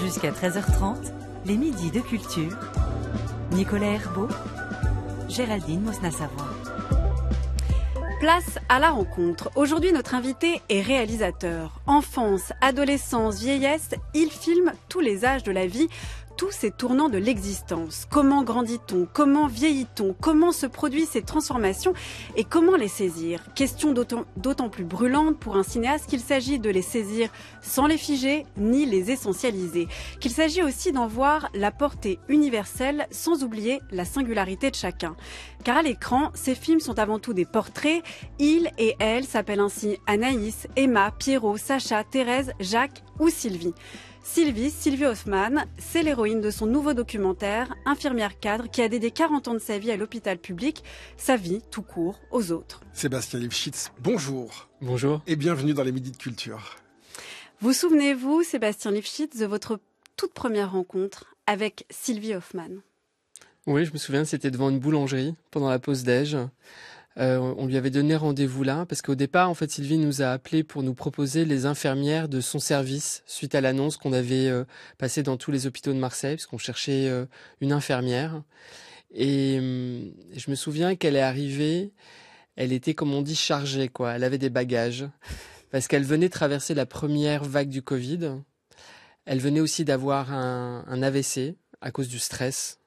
Jusqu'à 13h30, les midis de culture. Nicolas Herbeau, Géraldine Mosna-Savoie. Place à la rencontre. Aujourd'hui, notre invité est réalisateur. Enfance, adolescence, vieillesse, il filme tous les âges de la vie tous ces tournants de l'existence. Comment grandit-on Comment vieillit-on Comment se produisent ces transformations Et comment les saisir Question d'autant plus brûlante pour un cinéaste qu'il s'agit de les saisir sans les figer ni les essentialiser. Qu'il s'agit aussi d'en voir la portée universelle sans oublier la singularité de chacun. Car à l'écran, ces films sont avant tout des portraits. Il et elle s'appellent ainsi Anaïs, Emma, Pierrot, Sacha, Thérèse, Jacques ou Sylvie. Sylvie, Sylvie Hoffman, c'est l'héroïne de son nouveau documentaire, infirmière cadre, qui a dédié 40 ans de sa vie à l'hôpital public, sa vie tout court aux autres. Sébastien Lifschitz, bonjour. Bonjour. Et bienvenue dans les Midi de Culture. Vous souvenez-vous, Sébastien Lifschitz, de votre toute première rencontre avec Sylvie Hoffman Oui, je me souviens, c'était devant une boulangerie pendant la pause déj. Euh, on lui avait donné rendez-vous là parce qu'au départ, en fait, Sylvie nous a appelé pour nous proposer les infirmières de son service suite à l'annonce qu'on avait euh, passée dans tous les hôpitaux de Marseille, qu'on cherchait euh, une infirmière. Et hum, je me souviens qu'elle est arrivée, elle était comme on dit chargée, quoi. Elle avait des bagages parce qu'elle venait traverser la première vague du Covid. Elle venait aussi d'avoir un, un AVC à cause du stress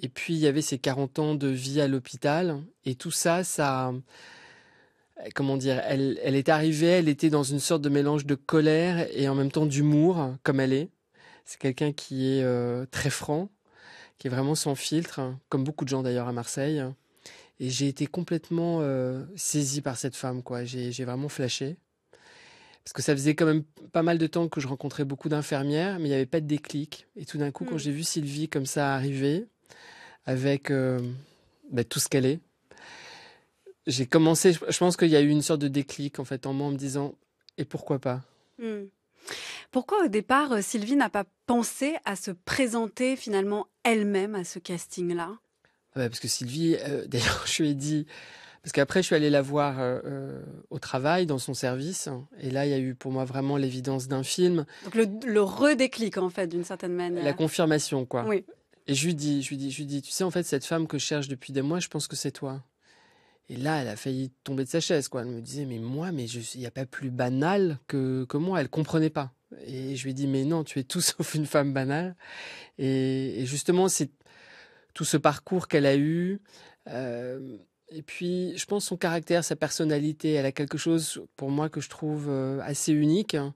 et puis il y avait ses 40 ans de vie à l'hôpital. Et tout ça, ça. Euh, comment dire elle, est arrivée, elle était dans une sorte de mélange de colère et en même temps d'humour, comme elle est. C'est quelqu'un qui est euh, très franc, qui est vraiment sans filtre, comme beaucoup de gens d'ailleurs à Marseille. Et j'ai été complètement euh, saisie par cette femme, quoi. J'ai vraiment flashé. Parce que ça faisait quand même pas mal de temps que je rencontrais beaucoup d'infirmières, mais il n'y avait pas de déclic. Et tout d'un coup, quand hmm. j'ai vu Sylvie comme ça arriver, avec euh, bah, tout ce qu'elle est. J'ai commencé, je pense qu'il y a eu une sorte de déclic en fait en moi me disant et pourquoi pas hmm. Pourquoi au départ euh, Sylvie n'a pas pensé à se présenter finalement elle-même à ce casting-là ah bah, Parce que Sylvie, euh, d'ailleurs je lui ai dit, parce qu'après je suis allée la voir au travail, dans son service, et là il y a eu pour moi vraiment l'évidence d'un film. Donc le, le redéclic en fait d'une certaine manière. La confirmation quoi. Oui. Et je lui dis, je lui dis, je dis, tu sais, en fait, cette femme que je cherche depuis des mois, je pense que c'est toi. Et là, elle a failli tomber de sa chaise, quoi. Elle me disait, mais moi, mais il n'y a pas plus banal que, que moi. Elle comprenait pas. Et je lui dis, mais non, tu es tout sauf une femme banale. Et, justement, c'est tout ce parcours qu'elle a eu. Euh, et puis, je pense son caractère, sa personnalité, elle a quelque chose pour moi que je trouve euh, assez unique. Hein,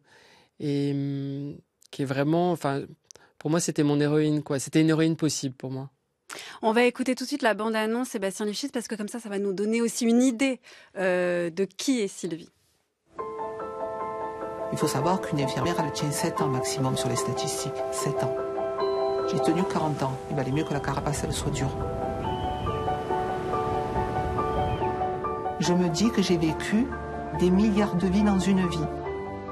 et hum, qui est vraiment, enfin, pour moi, c'était mon héroïne, quoi. C'était une héroïne possible pour moi. On va écouter tout de suite la bande-annonce Sébastien Lichis, parce que comme ça, ça va nous donner aussi une idée euh, de qui est Sylvie. Il faut savoir qu'une infirmière, elle tient 7 ans maximum sur les statistiques. 7 ans. J'ai tenu 40 ans. Il valait mieux que la carapace, elle soit dure. Je me dis que j'ai vécu des milliards de vies dans une vie.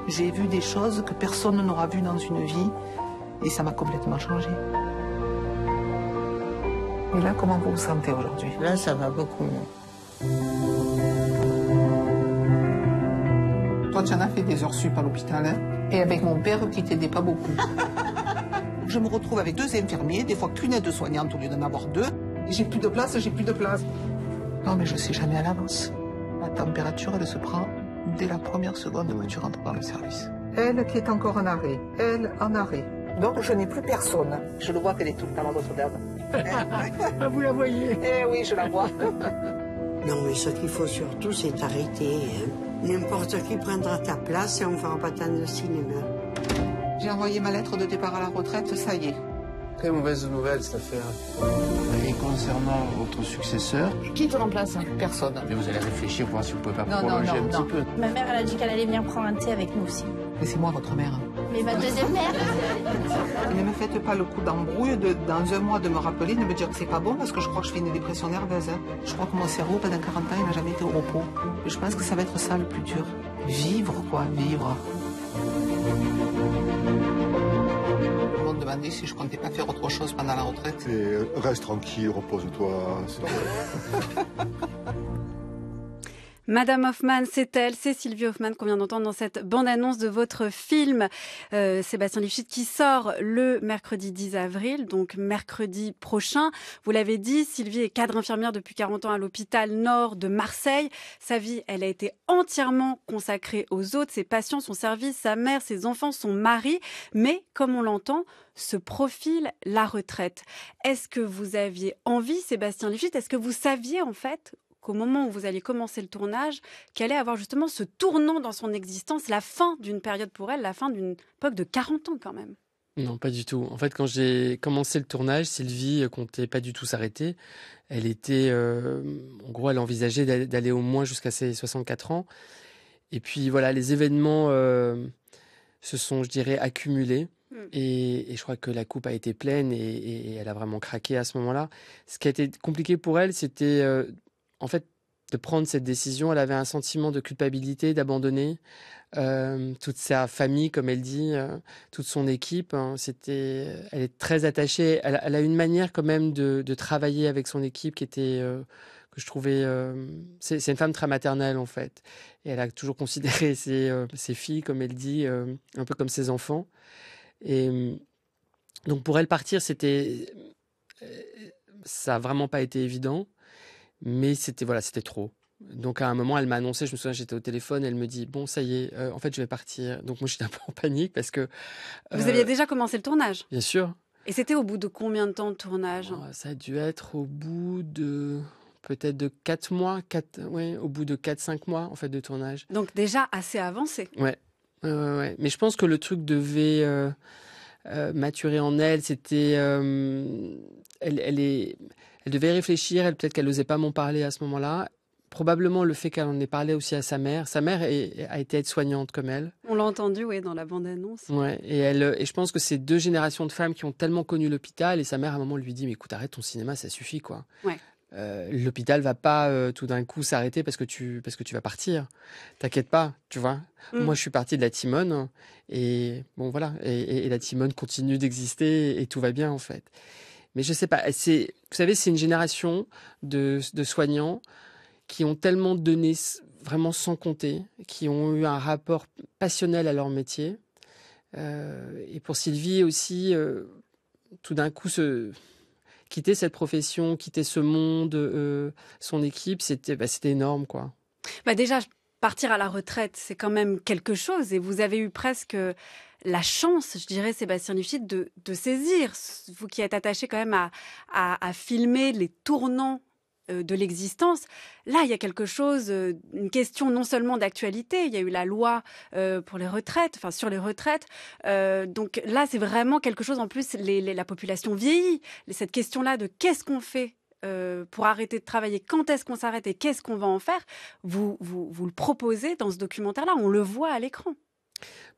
J'ai vu des choses que personne n'aura vues dans une vie. Et ça m'a complètement changé. Et là, comment vous vous sentez aujourd'hui Là, ça va beaucoup mieux. Toi, tu en as fait des heures sup à l'hôpital, hein Et avec mon père qui t'aidait pas beaucoup. je me retrouve avec deux infirmiers, des fois qu'une aide-soignante au lieu d'en avoir deux. J'ai plus de place, j'ai plus de place. Non, mais je sais jamais à l'avance. La température, elle se prend dès la première seconde de tu rentres dans le service. Elle qui est encore en arrêt, elle en arrêt. Donc je n'ai plus personne. Je le vois qu'elle est tout le temps à Notre-Dame. Ah, vous la voyez Eh oui, je la vois. non, mais ce qu'il faut surtout, c'est arrêter. Hein. N'importe qui prendra ta place et on fera pas tant de cinéma. J'ai envoyé ma lettre de départ à la retraite, ça y est. Très mauvaise nouvelle, cette affaire. Et concernant votre successeur Qui te remplace hein? Personne. Mais vous allez réfléchir, voir si vous pouvez pas prolonger un petit peu. Ma mère, elle a dit qu'elle allait venir prendre un thé avec nous aussi. Mais c'est moi, votre mère ma deuxième mère. Ne me faites pas le coup d'embrouille de, dans un mois de me rappeler, de me dire que c'est pas bon parce que je crois que je fais une dépression nerveuse. Hein. Je crois que mon cerveau, pendant 40 ans, il n'a jamais été au repos. je pense que ça va être ça le plus dur. Vivre, quoi, vivre. Ils m'ont demandé si je comptais pas faire autre chose pendant la retraite. reste tranquille, repose-toi. Madame Hoffman, c'est elle, c'est Sylvie Hoffman qu'on vient d'entendre dans cette bande-annonce de votre film euh, Sébastien Lifshitz qui sort le mercredi 10 avril, donc mercredi prochain. Vous l'avez dit, Sylvie est cadre infirmière depuis 40 ans à l'hôpital Nord de Marseille. Sa vie, elle a été entièrement consacrée aux autres, ses patients, son service, sa mère, ses enfants, son mari, mais comme on l'entend, se profile la retraite. Est-ce que vous aviez envie, Sébastien Lifshitz, est-ce que vous saviez en fait au moment où vous allez commencer le tournage, qu'elle allait avoir justement ce tournant dans son existence, la fin d'une période pour elle, la fin d'une époque de 40 ans quand même. Non, pas du tout. En fait, quand j'ai commencé le tournage, Sylvie euh, comptait pas du tout s'arrêter. Elle était, euh, en gros, elle envisageait d'aller au moins jusqu'à ses 64 ans. Et puis voilà, les événements euh, se sont, je dirais, accumulés. Hmm. Et, je crois que la coupe a été pleine et, elle a vraiment craqué à ce moment-là. Ce qui a été compliqué pour elle, c'était en fait, de prendre cette décision. Elle avait un sentiment de culpabilité, d'abandonner euh, toute sa famille, comme elle dit, euh, toute son équipe. Hein. c'était, elle est très attachée. Elle, a une manière quand même de, travailler avec son équipe qui était euh, que je trouvais. C'est, une femme très maternelle en fait, et elle a toujours considéré ses, ses filles, comme elle dit, un peu comme ses enfants. Et donc pour elle partir, c'était ça n'a vraiment pas été évident. Mais c'était voilà, c'était trop. Donc à un moment, elle m'a annoncé, je me souviens, j'étais au téléphone, elle me dit bon, ça y est, euh, en fait, je vais partir. Donc moi, j'étais un peu en panique parce que vous aviez euh, déjà commencé le tournage. Bien sûr. Et c'était au bout de combien de temps de tournage oh, Ça a dû être au bout de peut-être de 4 mois, 4, ouais, au bout de 4-5 mois en fait de tournage. Donc déjà assez avancé. Ouais. ouais. Mais je pense que le truc devait euh, maturer en elle, c'était elle, elle est elle devait réfléchir, peut-être qu'elle n'osait pas m'en parler à ce moment-là. Probablement le fait qu'elle en ait parlé aussi à sa mère. Sa mère a été aide-soignante comme elle. On l'a entendu, oui, dans la bande-annonce. Euh, et, je pense que c'est deux générations de femmes qui ont tellement connu l'hôpital, et sa mère à un moment lui dit, mais écoute, arrête ton cinéma, ça suffit, quoi. Ouais. Euh, l'hôpital va pas euh, tout d'un coup s'arrêter parce que tu vas partir. T'inquiète pas, tu vois. Mm. Moi, je suis partie de la Timone et bon voilà et, la Timone continue d'exister et, tout va bien en fait. Mais je sais pas. C'est, vous savez, c'est une génération de, soignants qui ont tellement donné vraiment sans compter, qui ont eu un rapport passionnel à leur métier. Euh, et pour Sylvie aussi, euh, tout d'un coup, se... quitter cette profession, quitter ce monde, euh, son équipe, c'était bah, c'était énorme. quoi. Bah déjà, partir à la retraite, c'est quand même quelque chose. Et vous avez eu presque la chance, je dirais, Sébastien Dufit, de, saisir, vous qui êtes attaché quand même à, filmer les tournants euh, de l'existence. Là, il y a quelque chose, euh, une question non seulement d'actualité, il y a eu la loi euh, pour les retraites, enfin sur les retraites. donc là, c'est vraiment quelque chose, en plus, la population vieillit. Cette question-là de qu'est-ce qu'on fait pour arrêter de travailler, quand est-ce qu'on s'arrête et qu'est-ce qu'on va en faire, vous, vous le proposez dans ce documentaire-là, on le voit à l'écran.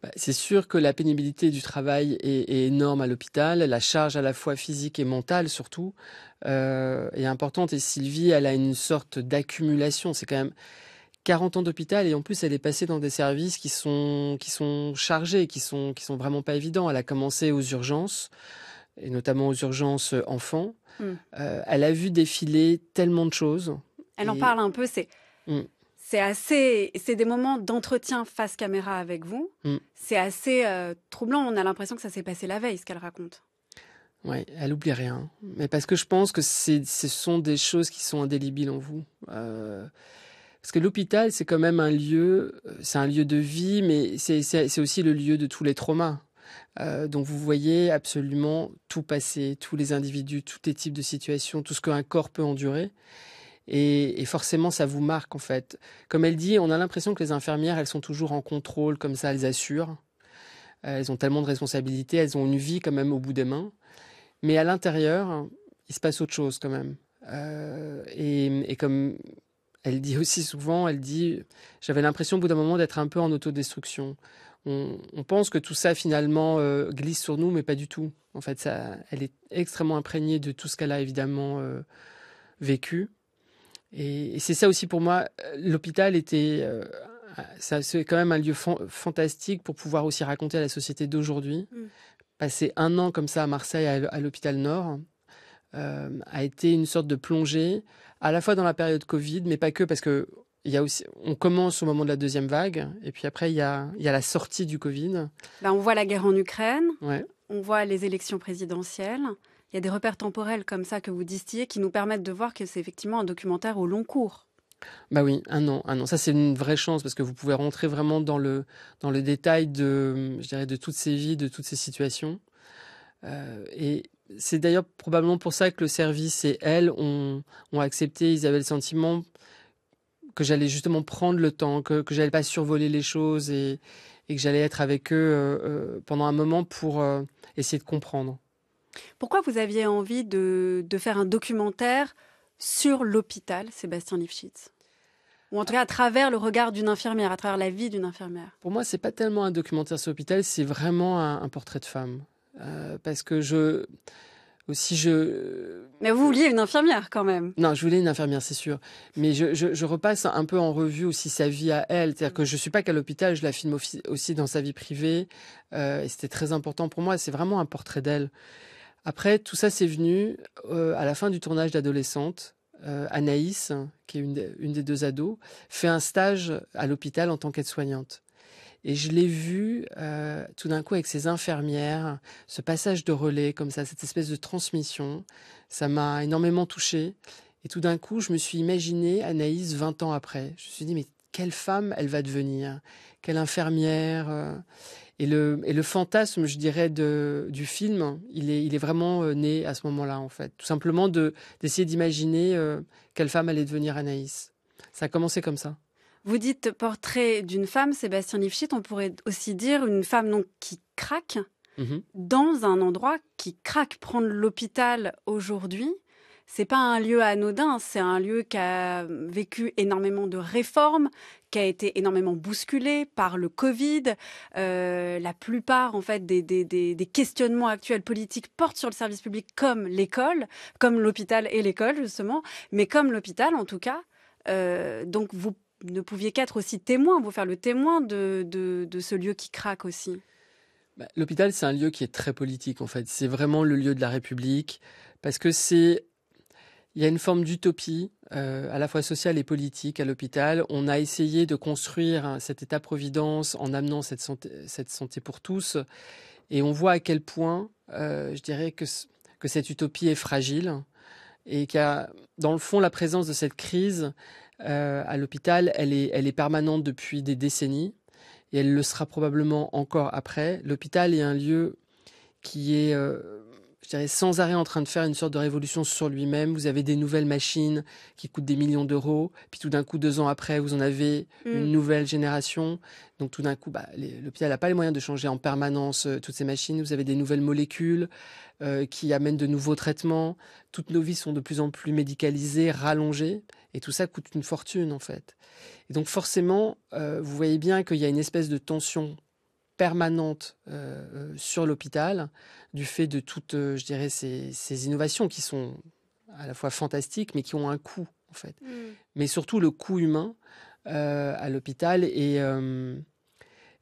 Bah, c'est sûr que la pénibilité du travail est, énorme à l'hôpital, la charge à la fois physique et mentale surtout euh, est importante. Et Sylvie, elle a une sorte d'accumulation. C'est quand même 40 ans d'hôpital et en plus elle est passée dans des services qui sont chargés, qui sont sont vraiment pas évidents. Elle a commencé aux urgences et notamment aux urgences enfants. Hmm. Euh, elle a vu défiler tellement de choses. Elle en parle un peu. C'est hmm c'est assez, c'est des moments d'entretien face caméra avec vous. Mm. C'est assez euh, troublant. On a l'impression que ça s'est passé la veille, ce qu'elle raconte. Oui, elle oublie rien. Mais parce que je pense que ce sont des choses qui sont indélébiles en vous. Euh, parce que l'hôpital, c'est quand même un lieu, euh, c'est un lieu de vie, mais c'est aussi le lieu de tous les traumas. dont donc vous voyez absolument tout passer, tous les individus, tous les types de situations, tout ce qu'un corps peut endurer. Et, forcément, ça vous marque en fait. Comme elle dit, on a l'impression que les infirmières, elles sont toujours en contrôle, comme ça, elles assurent. Euh, elles ont tellement de responsabilités, elles ont une vie quand même au bout des mains. Mais à l'intérieur, il se passe autre chose quand même. Euh, et, comme elle dit aussi souvent, elle dit, j'avais l'impression au bout d'un moment d'être un peu en autodestruction. On, pense que tout ça finalement euh, glisse sur nous, mais pas du tout. En fait, ça, elle est extrêmement imprégnée de tout ce qu'elle a évidemment vécu. Et, c'est ça aussi pour moi. Euh, l'hôpital était, euh, c'est quand même un lieu fantastique pour pouvoir aussi raconter à la société d'aujourd'hui. Mm. Passer un an comme ça à Marseille, à, l'hôpital Nord, euh, a été une sorte de plongée, à la fois dans la période Covid, mais pas que, parce que y a aussi, on commence au moment de la deuxième vague, et puis après, il y a, la sortie du Covid. Là, bah, on voit la guerre en Ukraine, ouais. on voit les élections présidentielles, il y a des repères temporels comme ça que vous distillez qui nous permettent de voir que c'est effectivement un documentaire au long cours. Bah oui, un an, un an. Ça, c'est une vraie chance parce que vous pouvez rentrer vraiment dans le, dans le détail de, je dirais, de toutes ces vies, de toutes ces situations. Euh, et c'est d'ailleurs probablement pour ça que le service et elle ont, accepté, ils avaient le sentiment que j'allais justement prendre le temps, que, que j'allais pas survoler les choses et, que j'allais être avec eux euh, euh, pendant un moment pour essayer de comprendre. Pourquoi vous aviez envie de, faire un documentaire sur l'hôpital, Sébastien Lifshitz ou en tout cas à travers le regard d'une infirmière, à travers la vie d'une infirmière. Pour moi, c'est pas tellement un documentaire sur l'hôpital, c'est vraiment un, portrait de femme, euh, parce que je aussi je. Mais vous vouliez une infirmière quand même. Non, je voulais une infirmière, c'est sûr. Mais je, repasse un peu en revue aussi sa vie à elle, c'est-à-dire que je suis pas qu'à l'hôpital, je la filme aussi dans sa vie privée, euh, et c'était très important pour moi. C'est vraiment un portrait d'elle. Après, tout ça, c'est venu euh, à la fin du tournage d'Adolescente. Euh, Anaïs, qui est une, des deux ados, fait un stage à l'hôpital en tant qu'aide-soignante. Et je l'ai vue euh, tout d'un coup avec ses infirmières, ce passage de relais comme ça, cette espèce de transmission. Ça m'a énormément touchée. Et tout d'un coup, je me suis imaginée Anaïs 20 ans après. Je me suis dit, mais quelle femme elle va devenir Quelle infirmière et le, fantasme, je dirais, du film, il est, vraiment euh, né à ce moment-là, en fait. Tout simplement d'essayer d'imaginer euh, quelle femme allait devenir Anaïs. Ça a commencé comme ça. Vous dites portrait d'une femme, Sébastien Lifshitz, on pourrait aussi dire une femme qui craque mhm. dans un endroit qui craque. Prendre l'hôpital aujourd'hui, c'est pas un lieu anodin, c'est un lieu qui a vécu énormément de réformes, qui a été énormément bousculé par le Covid. Euh, la plupart en fait des, questionnements actuels politiques portent sur le service public comme l'école, comme l'hôpital et l'école justement, mais comme l'hôpital en tout cas. Euh, donc vous ne pouviez qu'être aussi témoin, vous faire le témoin de, de ce lieu qui craque aussi. Bah, l'hôpital, c'est un lieu qui est très politique en fait. C'est vraiment le lieu de la République parce que c'est il y a une forme d'utopie, euh, à la fois sociale et politique, à l'hôpital. On a essayé de construire hein, cet état-providence en amenant cette santé, pour tous. Et on voit à quel point, euh, je dirais, que, cette utopie est fragile et a, dans le fond, la présence de cette crise euh, à l'hôpital, elle est, permanente depuis des décennies et elle le sera probablement encore après. L'hôpital est un lieu qui est je sans arrêt en train de faire une sorte de révolution sur lui-même. Vous avez des nouvelles machines qui coûtent des millions d'euros, puis tout d'un coup, deux ans après, vous en avez mm. une nouvelle génération. Donc tout d'un coup, bah, l'hôpital n'a pas les moyens de changer en permanence euh, toutes ces machines. Vous avez des nouvelles molécules euh, qui amènent de nouveaux traitements. Toutes nos vies sont de plus en plus médicalisées, rallongées, et tout ça coûte une fortune en fait. Et donc forcément, euh, vous voyez bien qu'il y a une espèce de tension permanente euh, euh, sur l'hôpital, du fait de toutes, euh, je dirais, ces, innovations qui sont à la fois fantastiques, mais qui ont un coût, en fait. Mm. Mais surtout, le coût humain à l'hôpital est,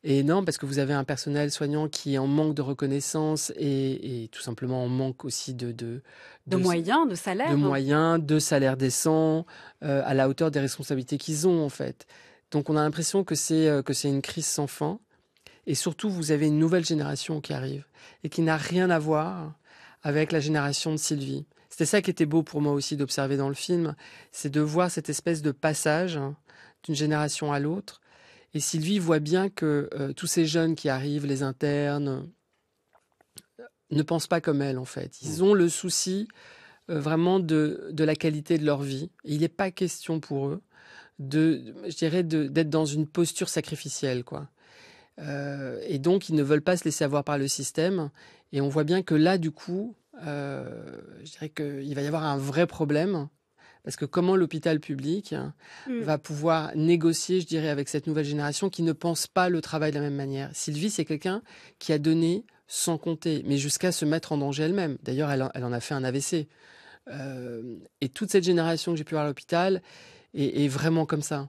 énorme, parce que vous avez un personnel soignant qui est en manque de reconnaissance et, tout simplement en manque aussi de... De, moyens, de salaire De moyens, de salaires décent à la hauteur des responsabilités qu'ils ont, en fait. Donc on a l'impression que c'est que c'est une crise sans fin et surtout, vous avez une nouvelle génération qui arrive et qui n'a rien à voir avec la génération de Sylvie. C'était ça qui était beau pour moi aussi d'observer dans le film, c'est de voir cette espèce de passage d'une génération à l'autre. Et Sylvie voit bien que euh, tous ces jeunes qui arrivent, les internes, ne pensent pas comme elle en fait. Ils mmh. ont le souci euh, vraiment de, la qualité de leur vie. il n'est pas question pour eux de, je dirais, d'être dans une posture sacrificielle, quoi. Euh, et donc, ils ne veulent pas se laisser avoir par le système. Et on voit bien que là, du coup, euh, je dirais qu'il va y avoir un vrai problème. Parce que comment l'hôpital public hmm. va pouvoir négocier, je dirais, avec cette nouvelle génération qui ne pense pas le travail de la même manière Sylvie, c'est quelqu'un qui a donné sans compter, mais jusqu'à se mettre en danger elle-même. D'ailleurs, elle, en a fait un AVC. Euh, et toute cette génération que j'ai pu voir à l'hôpital est, vraiment comme ça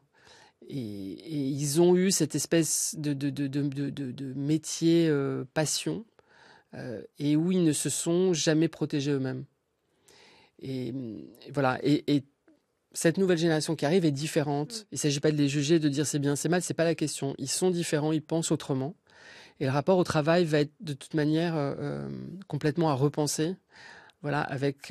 et, ils ont eu cette espèce de, de, de, de métier euh, passion euh, et où ils ne se sont jamais protégés eux-mêmes. Et, mm, voilà. Et, cette nouvelle génération qui arrive est différente. Mm. Il ne s'agit pas de les juger, de dire c'est bien, c'est mal, c'est pas la question. Ils sont différents, ils pensent autrement. Et le rapport au travail va être de toute manière euh, complètement à repenser. Voilà, avec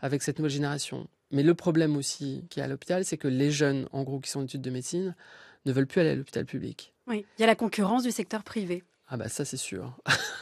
avec cette nouvelle génération. Mais le problème aussi qui est à l'hôpital, c'est que les jeunes, en gros, qui sont en études de médecine, ne veulent plus aller à l'hôpital public. Oui, il y a la concurrence du secteur privé. Ah bah ça c'est sûr,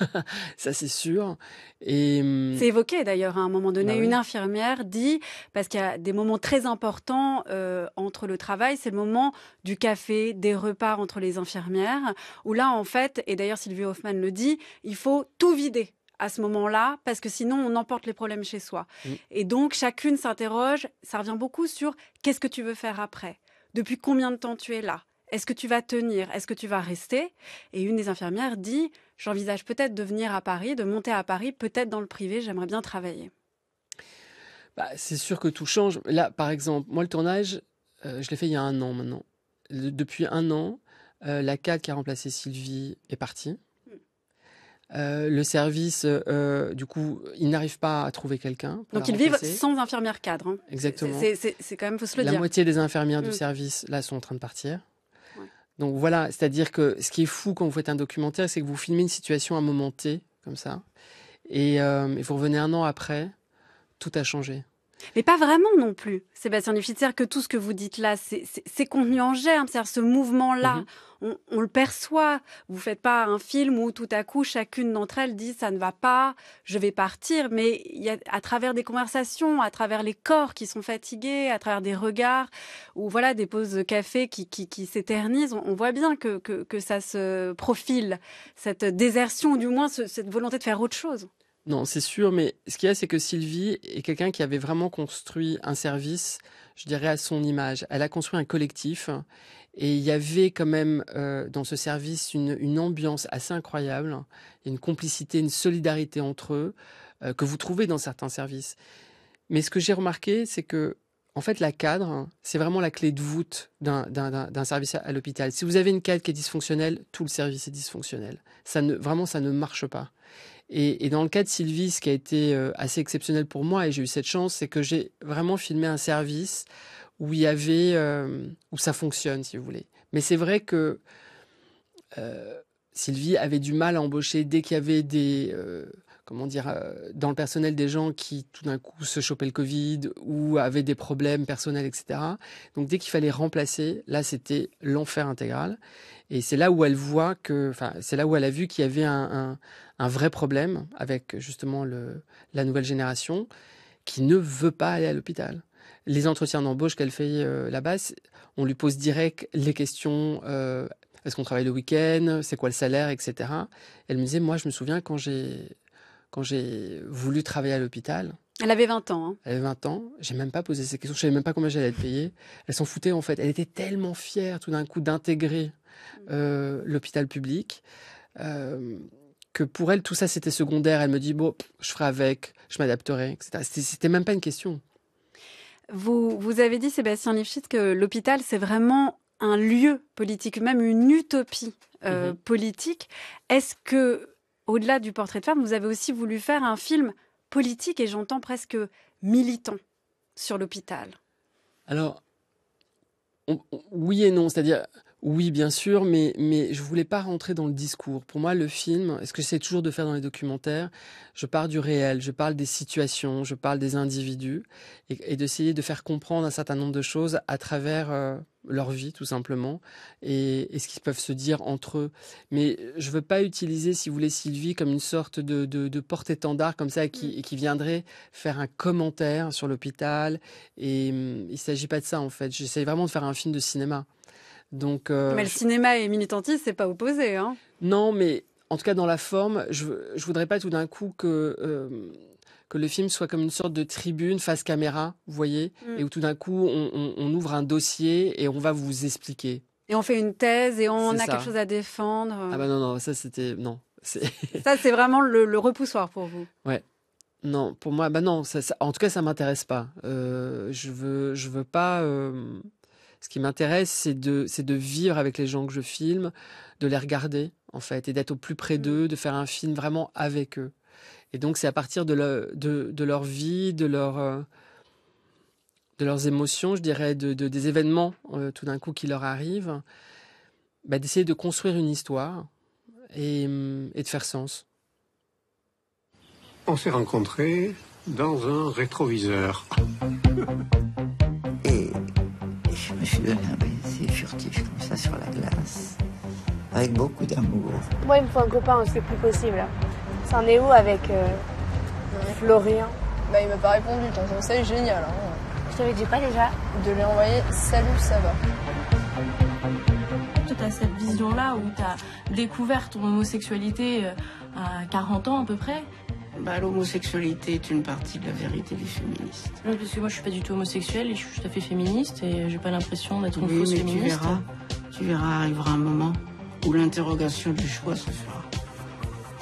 ça c'est sûr. Et hum, c'est évoqué d'ailleurs à un moment donné. Bah Une infirmière dit parce qu'il y a des moments très importants euh, entre le travail, c'est le moment du café, des repas entre les infirmières, où là en fait, et d'ailleurs Sylvie Hoffman le dit, il faut tout vider à ce moment-là, parce que sinon on emporte les problèmes chez soi. Mm. Et donc chacune s'interroge, ça revient beaucoup sur qu'est-ce que tu veux faire après Depuis combien de temps tu es là Est-ce que tu vas tenir Est-ce que tu vas rester Et une des infirmières dit, j'envisage peut-être de venir à Paris, de monter à Paris, peut-être dans le privé, j'aimerais bien travailler. Bah, c'est sûr que tout change. Là, par exemple, moi le tournage, euh, je l'ai fait il y a un an maintenant. depuis un an, euh, la cadre qui a remplacé Sylvie est partie. Euh, le service, euh, du coup, ils n'arrivent pas à trouver quelqu'un. Donc ils vivent sans infirmière cadre. Hein. Exactement. C'est quand même, faut se le la dire. La moitié des infirmières du mm. service, là, sont en train de partir. Donc voilà, c'est-à-dire que ce qui est fou quand vous faites un documentaire, c'est que vous filmez une situation à un moment T, comme ça, et, euh, et vous revenez un an après, tout a changé. Mais pas vraiment non plus, Sébastien cest dire que tout ce que vous dites là, c'est contenu en germe. cest ce mouvement-là, mhm. on, le perçoit. Vous faites pas un film où tout à coup chacune d'entre elles dit ça ne va pas, je vais partir. Mais à travers des conversations, à travers les corps qui sont fatigués, à travers des regards ou voilà des pauses de café qui, s'éternisent, on, voit bien que, ça se profile cette désertion, ou du moins cette volonté de faire autre chose. Non, c'est sûr, mais ce qu'il y a, c'est que Sylvie est quelqu'un qui avait vraiment construit un service, je dirais, à son image. Elle a construit un collectif et il y avait quand même euh, dans ce service une, ambiance assez incroyable, une complicité, une solidarité entre eux euh, que vous trouvez dans certains services. Mais ce que j'ai remarqué, c'est que en fait, la cadre, c'est vraiment la clé de voûte d'un service à l'hôpital. Si vous avez une cadre qui est dysfonctionnelle, tout le service est dysfonctionnel. vraiment, ça ne marche pas. Et, dans le cas de Sylvie, ce qui a été euh, assez exceptionnel pour moi, et j'ai eu cette chance, c'est que j'ai vraiment filmé un service où il y avait, euh, où ça fonctionne, si vous voulez. Mais c'est vrai que euh, Sylvie avait du mal à embaucher dès qu'il y avait des, comment dire, euh, dans le personnel des gens qui tout d'un coup se chopaient le Covid ou avaient des problèmes personnels, etc. Donc dès qu'il fallait remplacer, là c'était l'enfer intégral. Et c'est là où elle voit que, enfin, c'est là où elle a vu qu'il y avait un, vrai problème avec justement le, la nouvelle génération qui ne veut pas aller à l'hôpital. Les entretiens d'embauche qu'elle fait euh, là-bas, on lui pose direct les questions. Euh, est-ce qu'on travaille le week-end C'est quoi le salaire, etc. Elle me disait, moi, je me souviens quand j'ai quand j'ai voulu travailler à l'hôpital. Elle avait 20 ans. Hein. Elle avait 20 ans. J'ai même pas posé ces questions. Je savais même pas combien j'allais être payée. Elle s'en foutait en fait. Elle était tellement fière tout d'un coup d'intégrer mm. euh, l'hôpital public. Euh, que pour elle, tout ça, c'était secondaire. Elle me dit, bon, je ferai avec, je m'adapterai, etc. C'était même pas une question. Vous, vous avez dit, Sébastien Lifshitz, que l'hôpital, c'est vraiment un lieu politique, même une utopie euh, mhm. politique. Est-ce que au-delà du portrait de femme, vous avez aussi voulu faire un film politique et j'entends presque militant sur l'hôpital. Alors, oui et non, c'est-à-dire oui, bien sûr, mais, mais je voulais pas rentrer dans le discours. Pour moi, le film, ce que j'essaie toujours de faire dans les documentaires, je pars du réel, je parle des situations, je parle des individus, et, d'essayer de faire comprendre un certain nombre de choses à travers euh, leur vie, tout simplement, et, ce qu'ils peuvent se dire entre eux. Mais je ne veux pas utiliser, si vous voulez, Sylvie, comme une sorte de, porte-étendard, comme ça, qui, mm. qui viendrait faire un commentaire sur l'hôpital, et mm, il s'agit pas de ça, en fait. J'essaie vraiment de faire un film de cinéma. Donc, euh, mais le cinéma et militantiste, c'est pas opposé. Hein non, mais en tout cas dans la forme, je, je voudrais pas tout d'un coup que euh, que le film soit comme une sorte de tribune face caméra, vous voyez, mm. et où tout d'un coup on, ouvre un dossier et on va vous expliquer. Et on fait une thèse et on a quelque chose à défendre. Ah bah non non, ça c'était non. Ça c'est vraiment le, repoussoir pour vous. Ouais. Non, pour moi, bah non, en tout cas, ça m'intéresse pas. Euh, je veux, je veux pas ce qui m'intéresse, c'est de, de vivre avec les gens que je filme, de les regarder, en fait, et d'être au plus près mmh. d'eux, de faire un film vraiment avec eux. Et donc, c'est à partir de, de, leur vie, de, leur, euh, de leurs émotions, je dirais, de, des événements euh, tout d'un coup qui leur arrivent, bah, d'essayer de construire une histoire et, mmh, et de faire sens. On s'est rencontrés dans un rétroviseur. C'est un baiser furtif comme ça sur la glace, avec beaucoup d'amour. Moi, il me faut un copain, c'est plus possible. C'en est où avec euh, Florian. Bah, il m'a pas répondu, ton conseil génial. Je hein. Je t'avais dit pas déjà De lui envoyer salut, ça va. Tu as cette vision-là où tu as découvert ton homosexualité euh, à 40 ans à peu près. Bah, l'homosexualité est une partie de la vérité des féministes. parce que moi, je suis pas du tout homosexuelle et je suis tout à fait féministe et j'ai pas l'impression d'être une fausse féministe. Tu verras, tu verras, arrivera un moment où l'interrogation du choix se fera.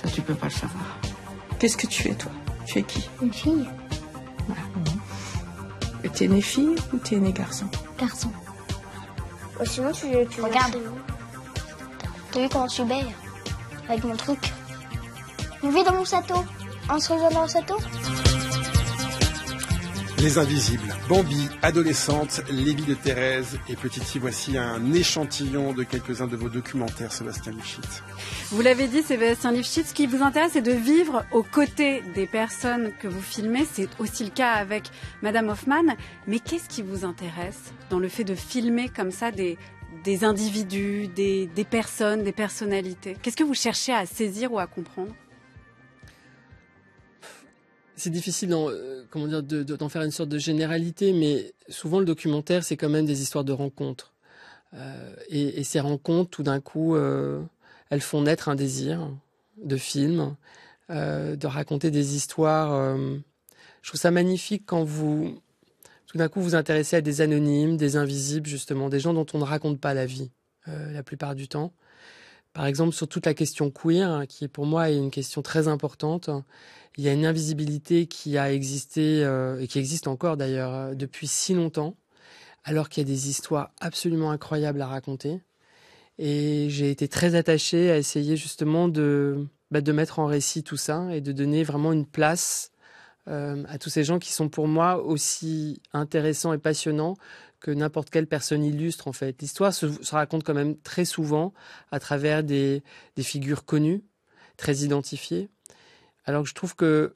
Ça, tu peux pas le savoir. Qu'est-ce que tu es, toi Tu es qui Une fille. Voilà. T'es née fille ou t'es né garçon Garçon. Oh, sinon, tu, tu regardes. T'as vu comment je suis belle Avec mon truc. Je vis dans mon château. On se revoit dans château les Invisibles, Bambi, adolescente, Lévi de Thérèse et Petite si voici un échantillon de quelques-uns de vos documentaires, Sébastien Lifshitz. Vous l'avez dit, Sébastien Lifshitz, ce qui vous intéresse, c'est de vivre aux côtés des personnes que vous filmez. C'est aussi le cas avec Madame Hoffman. Mais qu'est-ce qui vous intéresse dans le fait de filmer comme ça des, individus, des personnes, des personnalités Qu'est-ce que vous cherchez à saisir ou à comprendre c'est difficile d'en, euh, comment dire, d'en faire une sorte de généralité, mais souvent le documentaire, c'est quand même des histoires de rencontres. Euh, et, ces rencontres, tout d'un coup, euh, elles font naître un désir de film, de raconter des histoires. je trouve ça magnifique quand vous, tout d'un coup, vous intéressez à des anonymes, des invisibles, justement, des gens dont on ne raconte pas la vie la plupart du temps. Par exemple, sur toute la question queer, hein, qui pour moi est une question très importante, il y a une invisibilité qui a existé, euh, et qui existe encore d'ailleurs, euh, depuis si longtemps, alors qu'il y a des histoires absolument incroyables à raconter. Et j'ai été très attachée à essayer justement de, bah, mettre en récit tout ça et de donner vraiment une place euh, à tous ces gens qui sont pour moi aussi intéressants et passionnants que n'importe quelle personne illustre en fait. L'histoire se, raconte quand même très souvent à travers des, figures connues, très identifiées. Alors que je trouve que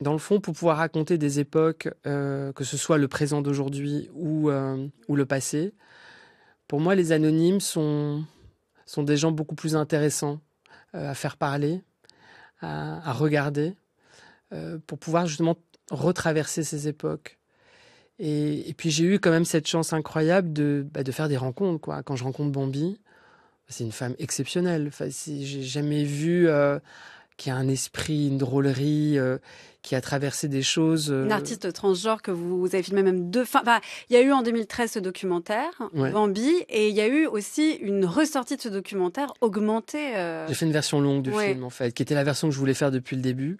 dans le fond, pour pouvoir raconter des époques, euh, que ce soit le présent d'aujourd'hui euh, ou, le passé, pour moi les anonymes sont, des gens beaucoup plus intéressants euh, à faire parler, à regarder, pour pouvoir justement retraverser ces époques et, puis j'ai eu quand même cette chance incroyable de, bah, faire des rencontres. Quand je rencontre Bambi, c'est une femme exceptionnelle. Enfin, j'ai jamais vu euh, qui a un esprit, une drôlerie, euh, qui a traversé des choses. Un euh, Une artiste transgenre que vous, avez filmé même deux. Enfin, bah, il y a eu en 2013 ce documentaire Bambi, et il y a eu aussi une ressortie de ce documentaire augmentée. J'ai fait une version longue du film en fait, qui était la version que je voulais faire depuis le début.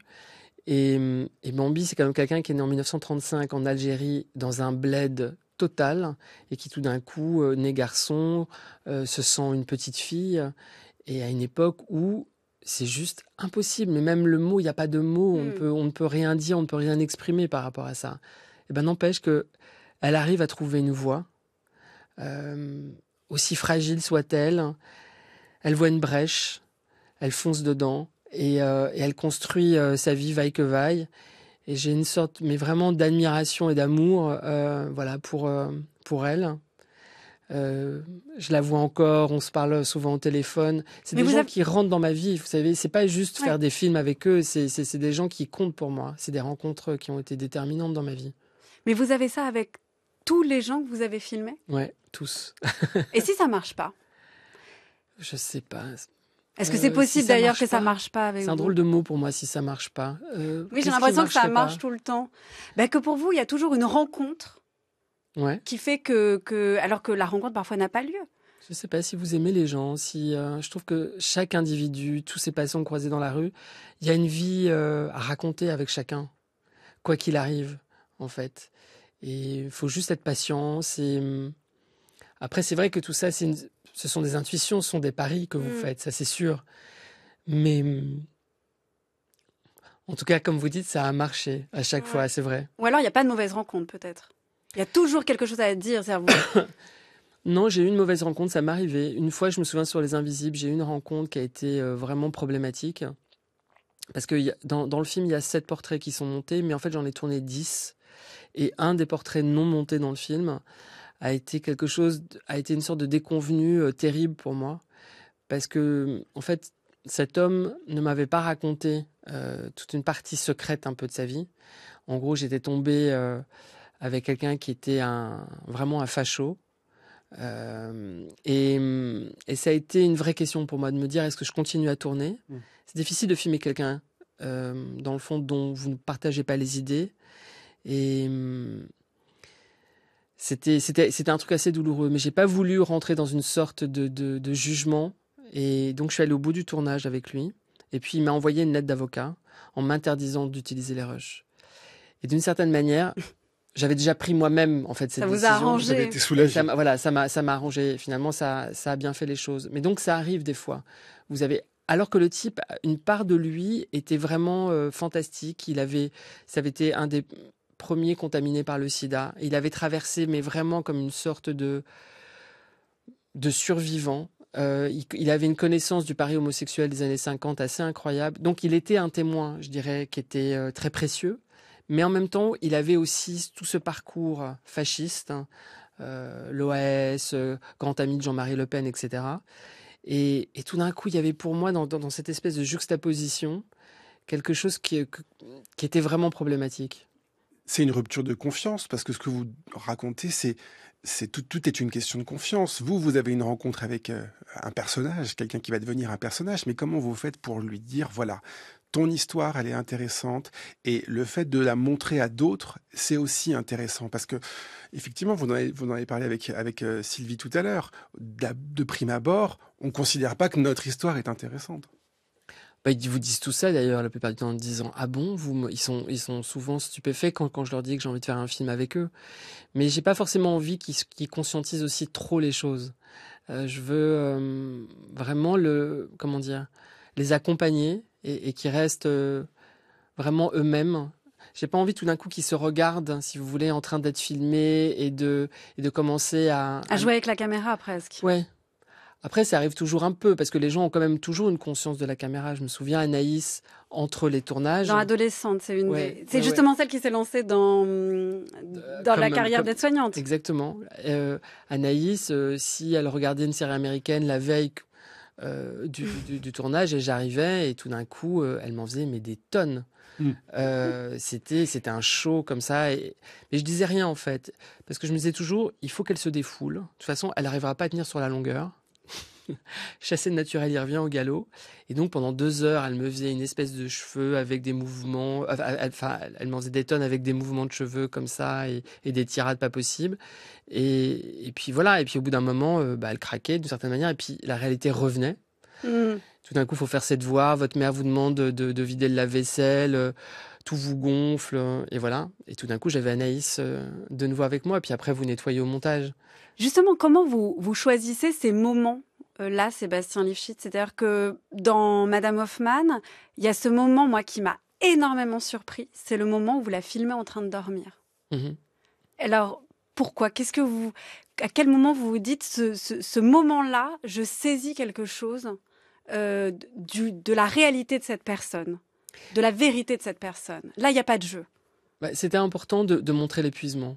Et, Bambi, c'est quand même quelqu'un qui est né en 1935 en Algérie dans un bled total et qui tout d'un coup, euh, né garçon, euh, se sent une petite fille et à une époque où c'est juste impossible. Mais même le mot, il n'y a pas de mot, mm. on, ne peut rien dire, on ne peut rien exprimer par rapport à ça. Et eh ben n'empêche qu'elle arrive à trouver une voie, euh, aussi fragile soit-elle. Elle voit une brèche, elle fonce dedans, euh, et, elle construit euh, sa vie vaille que vaille. Et j'ai une sorte, mais vraiment d'admiration et d'amour, euh, voilà, pour pour elle. je la vois encore, on se parle souvent au téléphone. C'est des gens qui rentrent dans ma vie, vous savez. C'est pas juste faire des films avec eux, c'est des gens qui comptent pour moi. C'est des rencontres qui ont été déterminantes dans ma vie. Mais vous avez ça avec tous les gens que vous avez filmés Ouais, tous. et si ça marche pas Je sais pas. Est-ce que euh, c'est possible d'ailleurs que ça ça marche pas avec vous C'est un drôle de mot pour moi si ça marche pas. Euh, oui, j'ai l'impression que ça marche tout le temps. Ben, que pour vous, il y a toujours une rencontre ouais. qui fait que, alors que la rencontre parfois n'a pas lieu. Je ne sais pas si vous aimez les gens, si euh, je trouve que chaque individu, tous ces passants croisés dans la rue, il y a une vie à raconter avec chacun, quoi qu'il arrive, en fait. Et il faut juste être patient. C'est hum, après, c'est vrai que tout ça, ce sont des intuitions, ce sont des paris que vous mm. faites, ça c'est sûr. Mais mm, en tout cas, comme vous dites, ça a marché à chaque fois, c'est vrai. Ou alors, il n'y a pas de mauvaise rencontre, peut-être. Il y a toujours quelque chose à dire, c'est à vous. non, j'ai eu une mauvaise rencontre, ça m'est arrivé. Une fois, je me souviens sur Les Invisibles, j'ai eu une rencontre qui a été euh, vraiment problématique. Parce que dans le film, il y a sept portraits qui sont montés, mais en fait, j'en ai tourné dix. Et un des portraits non montés dans le film, a été quelque chose, a été une sorte de déconvenue euh, terrible pour moi. Parce que, en fait, cet homme ne m'avait pas raconté euh, toute une partie secrète un peu de sa vie. En gros, j'étais tombée euh, avec quelqu'un qui était un, vraiment un facho. et, ça a été une vraie question pour moi de me dire est-ce que je continue à tourner mmh. C'est difficile de filmer quelqu'un, dans le fond, dont vous ne partagez pas les idées. Et, c'était, c'était, un truc assez douloureux, mais j'ai pas voulu rentrer dans une sorte de, de, jugement. Et donc, je suis allée au bout du tournage avec lui. Et puis, il m'a envoyé une lettre d'avocat en m'interdisant d'utiliser les rushs. Et d'une certaine manière, j'avais déjà pris moi-même en fait cette ça vous A arrangé. voilà, ça m'a ça m'a arrangé. Finalement, ça a bien fait les choses. Mais donc ça arrive des fois. Vous avez alors que le type, une part de lui était vraiment euh, fantastique. Il avait, ça avait été un des premier contaminé par le sida. Il avait traversé, mais vraiment comme une sorte de, de survivant. Euh, il, avait une connaissance du pari homosexuel des années 50 assez incroyable. Donc il était un témoin, je dirais, qui était euh, très précieux. Mais en même temps, il avait aussi tout ce parcours fasciste, hein. euh, l'OAS, euh, grand ami de Jean-Marie Le Pen, etc. Et, tout d'un coup, il y avait pour moi, dans, cette espèce de juxtaposition, quelque chose qui était vraiment problématique c'est une rupture de confiance parce que ce que vous racontez, c'est tout, est une question de confiance. Vous, vous avez une rencontre avec euh, un personnage, quelqu'un qui va devenir un personnage, mais comment vous faites pour lui dire, voilà, ton histoire, elle est intéressante, et le fait de la montrer à d'autres, c'est aussi intéressant, parce que, effectivement, vous en avez, vous en avez parlé avec, euh, Sylvie tout à l'heure, de prime abord, on ne considère pas que notre histoire est intéressante. Bah, ils vous disent tout ça d'ailleurs la plupart du temps en disant ah bon vous ils sont ils sont souvent stupéfaits quand, je leur dis que j'ai envie de faire un film avec eux mais j'ai pas forcément envie qu'ils conscientisent aussi trop les choses euh, je veux euh, vraiment le comment dire les accompagner et, et qu'ils restent euh, vraiment eux-mêmes j'ai pas envie tout d'un coup qu'ils se regardent, si vous voulez, en train d'être filmés et de, et de commencer à, à, jouer avec la caméra presque. Ouais, après, ça arrive toujours un peu, parce que les gens ont quand même toujours une conscience de la caméra. Je me souviens, Anaïs, entre les tournages. Dans Adolescente, c'est une C'est justement celle qui s'est lancée dans, euh, dans la carrière d'être d'aide-soignante. Exactement. Euh, Anaïs, euh, si elle regardait une série américaine la veille du, du, tournage, et j'arrivais, et tout d'un coup, elle m'en faisait mais des tonnes. Hmm. c'était c'était un show comme ça et, mais je disais rien en fait parce que je me disais toujours il faut qu'elle se défoule de toute façon elle n'arrivera pas à tenir sur la longueur Chassé de naturel, il revient au galop. Et donc pendant deux heures, elle me faisait une espèce de cheveux avec des mouvements. Euh, enfin, elle m'en faisait des tonnes avec des mouvements de cheveux comme ça et, des tirades pas possibles. Et, puis voilà. Et puis au bout d'un moment, euh, bah, elle craquait d'une certaine manière. Et puis la réalité revenait. Hmm. Tout d'un coup, il faut faire cette voix. Votre mère vous demande de, vider le vaisselle euh, tout vous gonfle. et voilà. Et tout d'un coup, j'avais Anaïs de nouveau avec moi. Et puis après, vous nettoyez au montage. Justement, comment vous choisissez ces moments euh, là, Sébastien Lifshitz. C'est-à-dire que dans Madame Hoffman, il y a ce moment, moi, qui m'a énormément surpris. C'est le moment où vous la filmez en train de dormir. Mhm. Alors, pourquoi Qu'est-ce que vous, à quel moment vous vous dites ce, moment-là, je saisis quelque chose euh, de la réalité de cette personne, de la vérité de cette personne. Là, il n'y a pas de jeu. Bah, c'était important de montrer l'épuisement.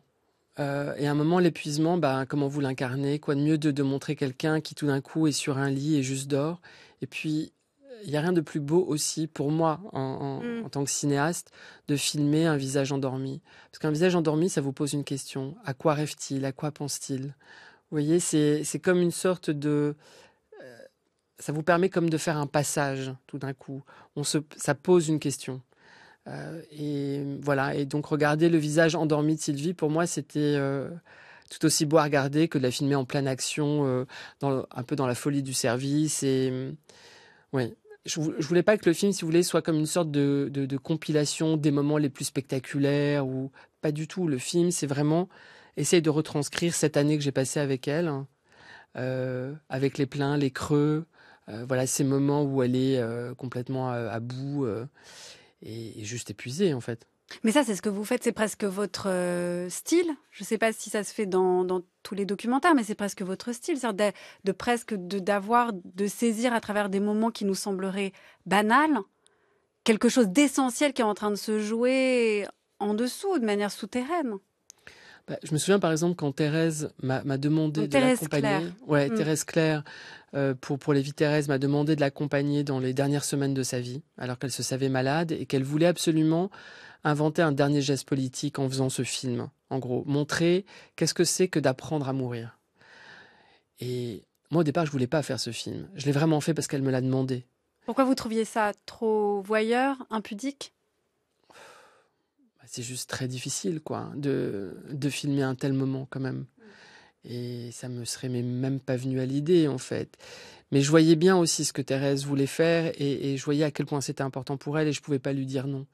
Euh, et à un moment, l'épuisement, bah, comment vous l'incarnez Quoi de mieux de, de montrer quelqu'un qui tout d'un coup est sur un lit et juste dort Et puis, il n'y a rien de plus beau aussi pour moi, mm. en, tant que cinéaste, de filmer un visage endormi. Parce qu'un visage endormi, ça vous pose une question. À quoi rêve-t-il À quoi pense-t-il Vous voyez, c'est comme une sorte de... Euh, ça vous permet comme de faire un passage tout d'un coup. ça pose une question. Euh, et voilà. Et donc regarder le visage endormi de Sylvie, pour moi, c'était euh, tout aussi beau à regarder que de la filmer en pleine action, euh, dans, un peu dans la folie du service. Et oui. Je, je voulais pas que le film, si vous voulez, soit comme une sorte de, compilation des moments les plus spectaculaires ou pas du tout. Le film, c'est vraiment essayer de retranscrire cette année que j'ai passée avec elle, hein. avec les pleins, les creux, voilà ces moments où elle est complètement à bout et, juste épuisé en fait. Mais ça, c'est ce que vous faites, c'est presque votre euh, style. Je ne sais pas si ça se fait dans, tous les documentaires, mais c'est presque votre style, c'est-à-dire de, presque d'avoir, de, saisir à travers des moments qui nous sembleraient banals, quelque chose d'essentiel qui est en train de se jouer en dessous, de manière souterraine. Bah, je me souviens par exemple quand Thérèse m'a demandé de l'accompagner. Ouais, mm. Thérèse Claire, euh, pour, pour les vies Thérèse, m'a demandé de l'accompagner dans les dernières semaines de sa vie, alors qu'elle se savait malade et qu'elle voulait absolument inventer un dernier geste politique en faisant ce film. En gros, montrer qu'est-ce que c'est que d'apprendre à mourir. Et moi, au départ, je voulais pas faire ce film. Je l'ai vraiment fait parce qu'elle me l'a demandé. Pourquoi vous trouviez ça trop voyeur, impudique c'est juste très difficile, quoi, de, de filmer un tel moment quand même. Et ça me serait même pas venu à l'idée, en fait. Mais je voyais bien aussi ce que Thérèse voulait faire et, je voyais à quel point c'était important pour elle et je pouvais pas lui dire non.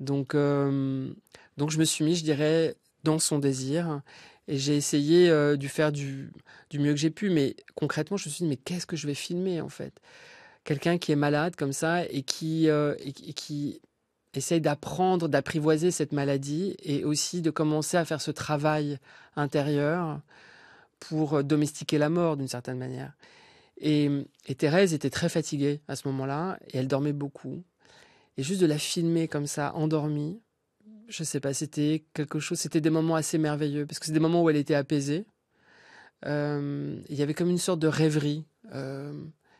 Donc, euh, donc je me suis mis, je dirais, dans son désir et j'ai essayé euh, de faire du, du mieux que j'ai pu. Mais concrètement, je me suis dit, mais qu'est-ce que je vais filmer, en fait Quelqu'un qui est malade comme ça et qui, euh, et qui essaye d'apprendre, d'apprivoiser cette maladie et aussi de commencer à faire ce travail intérieur pour euh, domestiquer la mort d'une certaine manière. Et, et, Thérèse était très fatiguée à ce moment-là et elle dormait beaucoup. Et juste de la filmer comme ça, endormie, je ne sais pas, c'était quelque chose, c'était des moments assez merveilleux parce que c'est des moments où elle était apaisée. Euh, il y avait comme une sorte de rêverie euh,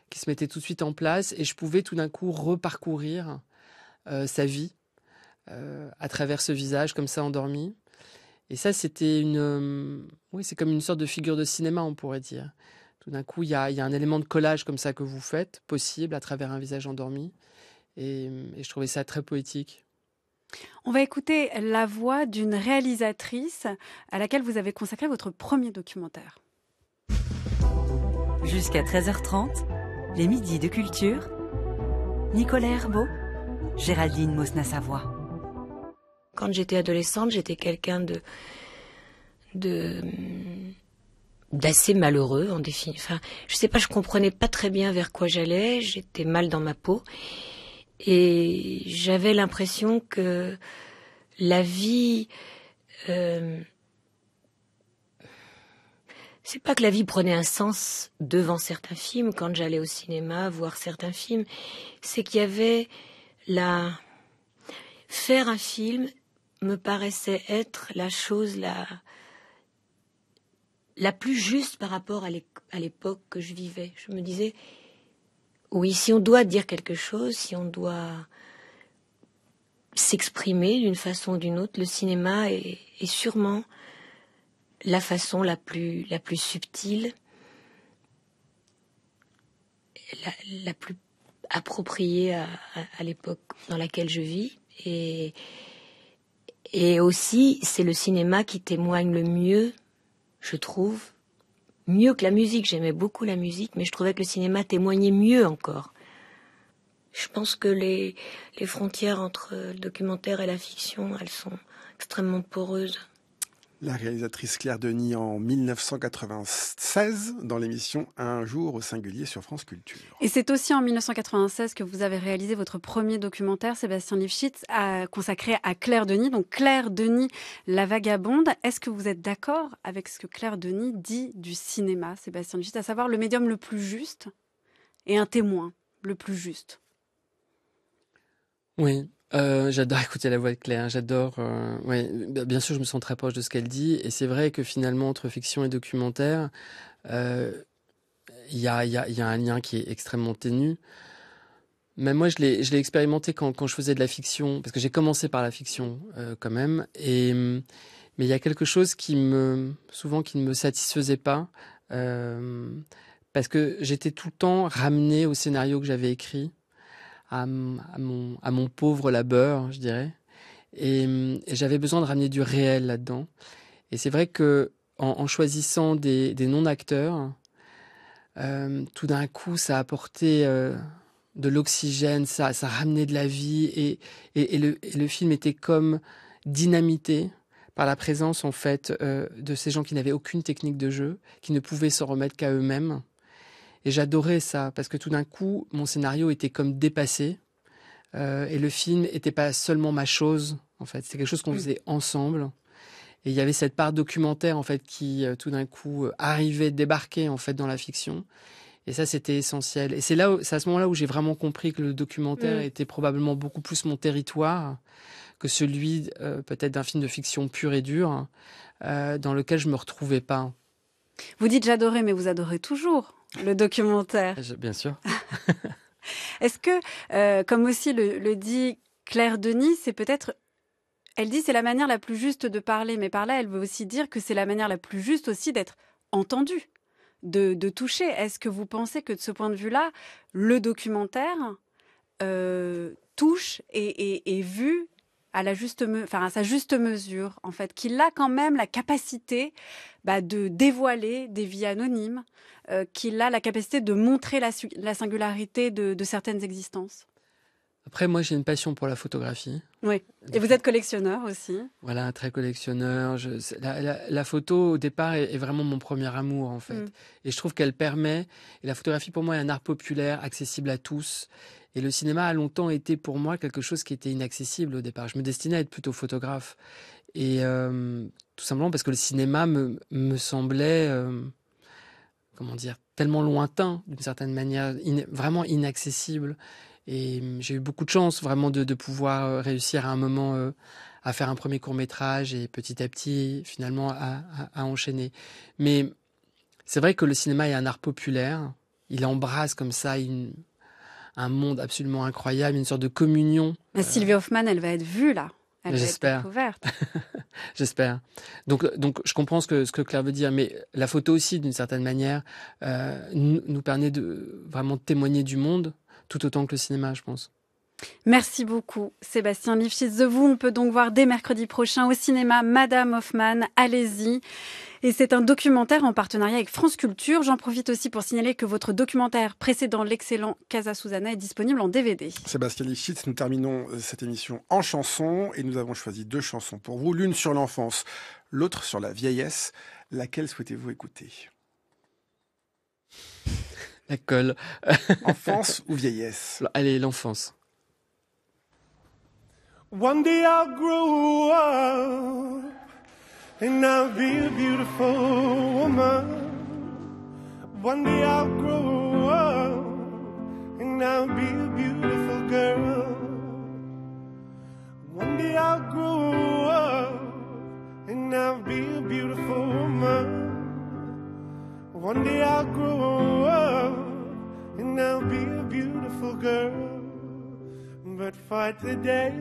qui se mettait tout de suite en place et je pouvais tout d'un coup reparcourir euh, sa vie euh, à travers ce visage comme ça endormi. Et ça, c'était une, euh, oui, c'est comme une sorte de figure de cinéma, on pourrait dire. Tout d'un coup, il y, a un élément de collage comme ça que vous faites, possible, à travers un visage endormi. Et, et je trouvais ça très poétique. On va écouter la voix d'une réalisatrice à laquelle vous avez consacré votre premier documentaire. Jusqu'à 13h30, les midis de culture, Nicolas Herbeau Géraldine Mosna-Savoie. Quand j'étais adolescente, j'étais quelqu'un de, de d'assez malheureux en définitive. Enfin, je sais pas, je comprenais pas très bien vers quoi j'allais. J'étais mal dans ma peau et j'avais l'impression que la vie, euh, c'est pas que la vie prenait un sens devant certains films. Quand j'allais au cinéma voir certains films, c'est qu'il y avait la faire un film me paraissait être la chose la la plus juste par rapport à l'époque que je vivais. Je me disais, oui, si on doit dire quelque chose, si on doit s'exprimer d'une façon ou d'une autre, le cinéma est, sûrement la façon la plus, la plus subtile, la, la plus approprié à, l'époque dans laquelle je vis. Et, et aussi, c'est le cinéma qui témoigne le mieux, je trouve, mieux que la musique. J'aimais beaucoup la musique, mais je trouvais que le cinéma témoignait mieux encore. Je pense que les, les frontières entre le documentaire et la fiction, elles sont extrêmement poreuses la réalisatrice Claire Denis en 1996 dans l'émission Un jour au singulier sur France Culture. Et c'est aussi en 1996 que vous avez réalisé votre premier documentaire, Sébastien Lifshitz, consacré à Claire Denis. Donc Claire Denis, la vagabonde. Est-ce que vous êtes d'accord avec ce que Claire Denis dit du cinéma, Sébastien Lifshitz, à savoir le médium le plus juste et un témoin le plus juste Oui, euh, j'adore écouter la voix de Claire, j'adore... Euh, bah, bien sûr, je me sens très proche de ce qu'elle dit, et c'est vrai que finalement, entre fiction et documentaire, euh, il y, a, un lien qui est extrêmement ténu. Mais moi, je l'ai expérimenté quand, quand, je faisais de la fiction, parce que j'ai commencé par la fiction quand même, et, mais il y a quelque chose qui me... souvent qui ne me satisfaisait pas, parce que j'étais tout le temps ramené au scénario que j'avais écrit, à, mon, pauvre labeur, je dirais. Et, j'avais besoin de ramener du réel là-dedans. Et c'est vrai que en, choisissant des, non-acteurs, euh, tout d'un coup, ça apportait apporté euh, de l'oxygène, ça, ça ramenait de la vie, et, le, film était comme dynamité par la présence en fait euh, de ces gens qui n'avaient aucune technique de jeu, qui ne pouvaient s'en remettre qu'à eux-mêmes. Et j'adorais ça, parce que tout d'un coup, mon scénario était comme dépassé. Euh, et le film n'était pas seulement ma chose, en fait. C'est quelque chose qu'on mm. faisait ensemble. Et il y avait cette part documentaire, en fait, qui euh, tout d'un coup euh, arrivait, débarquait, en fait, dans la fiction. Et ça, c'était essentiel. Et c'est là, à ce moment-là où j'ai vraiment compris que le documentaire mm. était probablement beaucoup plus mon territoire que celui peut-être d'un film de fiction pur et dur, dans lequel je me retrouvais pas. Vous dites j'adorais, mais vous adorez toujours le documentaire. Bien sûr. Est-ce que, euh, comme aussi le, dit Claire Denis, c'est peut-être elle dit c'est la manière la plus juste de parler, mais par là, elle veut aussi dire que c'est la manière la plus juste aussi d'être entendu, de, toucher. Est-ce que vous pensez que de ce point de vue-là, le documentaire euh, touche et, est vu à, la enfin, sa juste mesure, en fait, qu'il a quand même la capacité bah, de dévoiler des vies anonymes, euh, qu'il a la capacité de montrer la, singularité de, certaines existences. Après, moi, j'ai une passion pour la photographie. Oui. Et vous êtes collectionneur aussi. Voilà, très collectionneur. la, photo, au départ, est, vraiment mon premier amour, en fait. Mm. Et je trouve qu'elle permet. Et la photographie, pour moi, est un art populaire, accessible à tous. Et le cinéma a longtemps été pour moi quelque chose qui était inaccessible au départ. Je me destinais à être plutôt photographe. Et euh, tout simplement parce que le cinéma me, me semblait, euh, comment dire, tellement lointain, d'une certaine manière, vraiment inaccessible. Et euh, j'ai eu beaucoup de chance vraiment de, de pouvoir réussir à un moment à faire un premier court métrage et petit à petit finalement à, à enchaîner. Mais c'est vrai que le cinéma est un art populaire. Il embrasse comme ça une, un monde absolument incroyable, une sorte de communion. Euh, Sylvie Hoffman, elle va être vue là. J'espère. J'espère. Donc, euh, donc, je comprends ce que, ce que Claire veut dire, mais la photo aussi, d'une certaine manière, euh, nous, permet de vraiment témoigner du monde, tout autant que le cinéma, je pense. Merci beaucoup, Sébastien Lifshitz. De vous, on peut donc voir dès mercredi prochain au cinéma Madame Hoffman. Allez-y. Et c'est un documentaire en partenariat avec France Culture. J'en profite aussi pour signaler que votre documentaire précédent, l'excellent Casa Susana, est disponible en DVD. Sébastien Lichitz, nous terminons euh, cette émission en chanson et nous avons choisi deux chansons pour vous. L'une sur l'enfance, l'autre sur la vieillesse. Laquelle souhaitez-vous écouter La colle. enfance ou vieillesse Allez, l'enfance. One day grow And I'll be a beautiful woman. One day I'll grow up. And I'll be a beautiful girl. One day I'll grow up. And I'll be a beautiful woman. One day I'll grow up. And I'll be a beautiful girl. But for today,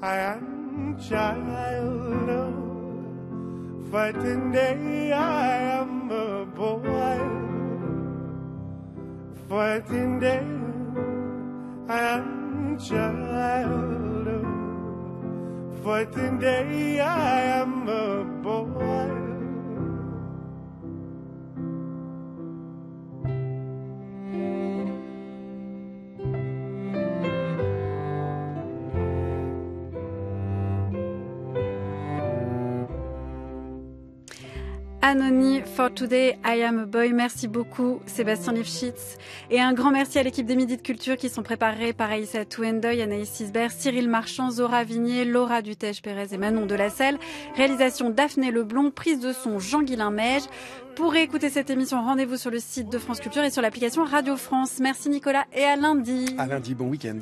I am child but today I am a boy. For today I am child. For today I am a boy. Anony for Today, I Am a Boy. Merci beaucoup Sébastien Lifshitz. Et un grand merci à l'équipe des Midi de Culture qui sont préparés par Aïssa Touendoy, Anaïs Sisbert, Cyril Marchand, Zora Vignier, Laura Dutèche-Pérez et Manon selle Réalisation Daphné Leblond, prise de son Jean-Guilain Mège. Pour écouter cette émission, rendez-vous sur le site de France Culture et sur l'application Radio France. Merci Nicolas et à lundi. À lundi, bon week-end.